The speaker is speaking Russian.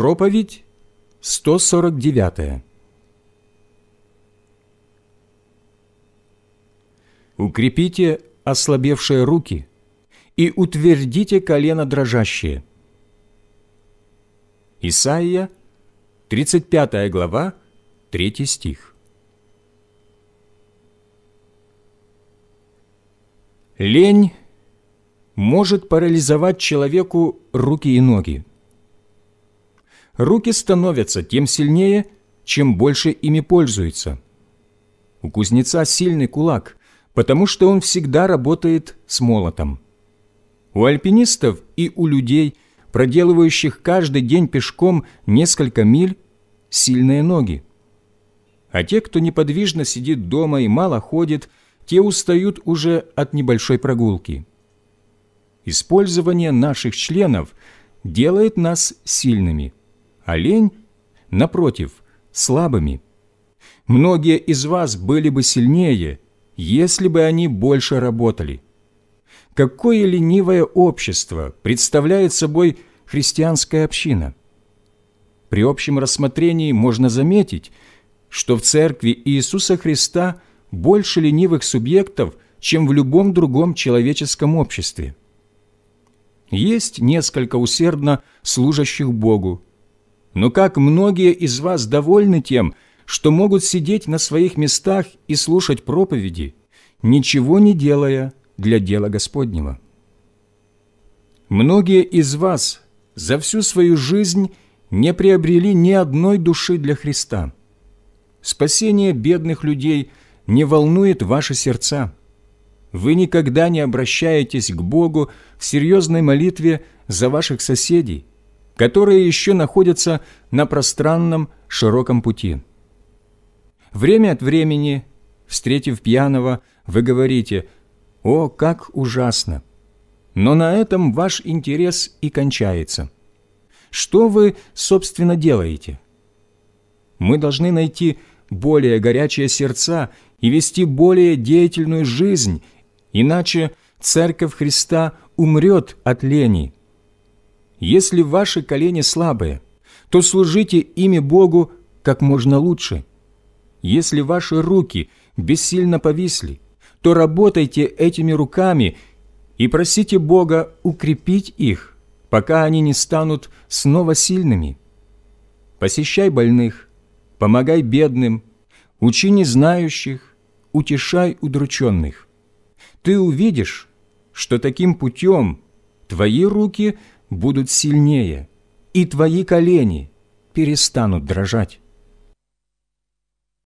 Проповедь 149 Укрепите ослабевшие руки и утвердите колено дрожащие. Исайя, 35 глава, 3 стих. Лень может парализовать человеку руки и ноги руки становятся тем сильнее, чем больше ими пользуются. У кузнеца сильный кулак, потому что он всегда работает с молотом. У альпинистов и у людей, проделывающих каждый день пешком несколько миль, сильные ноги. А те, кто неподвижно сидит дома и мало ходит, те устают уже от небольшой прогулки. Использование наших членов делает нас сильными – а лень, напротив, слабыми. Многие из вас были бы сильнее, если бы они больше работали. Какое ленивое общество представляет собой христианская община? При общем рассмотрении можно заметить, что в церкви Иисуса Христа больше ленивых субъектов, чем в любом другом человеческом обществе. Есть несколько усердно служащих Богу, но как многие из вас довольны тем, что могут сидеть на своих местах и слушать проповеди, ничего не делая для дела Господнего. Многие из вас за всю свою жизнь не приобрели ни одной души для Христа. Спасение бедных людей не волнует ваши сердца. Вы никогда не обращаетесь к Богу в серьезной молитве за ваших соседей, которые еще находятся на пространном широком пути. Время от времени, встретив пьяного, вы говорите «О, как ужасно!» Но на этом ваш интерес и кончается. Что вы, собственно, делаете? Мы должны найти более горячие сердца и вести более деятельную жизнь, иначе Церковь Христа умрет от лени – если ваши колени слабые, то служите ими Богу как можно лучше. Если ваши руки бессильно повисли, то работайте этими руками и просите Бога укрепить их, пока они не станут снова сильными. Посещай больных, помогай бедным, учи незнающих, утешай удрученных. Ты увидишь, что таким путем твои руки – будут сильнее, и твои колени перестанут дрожать.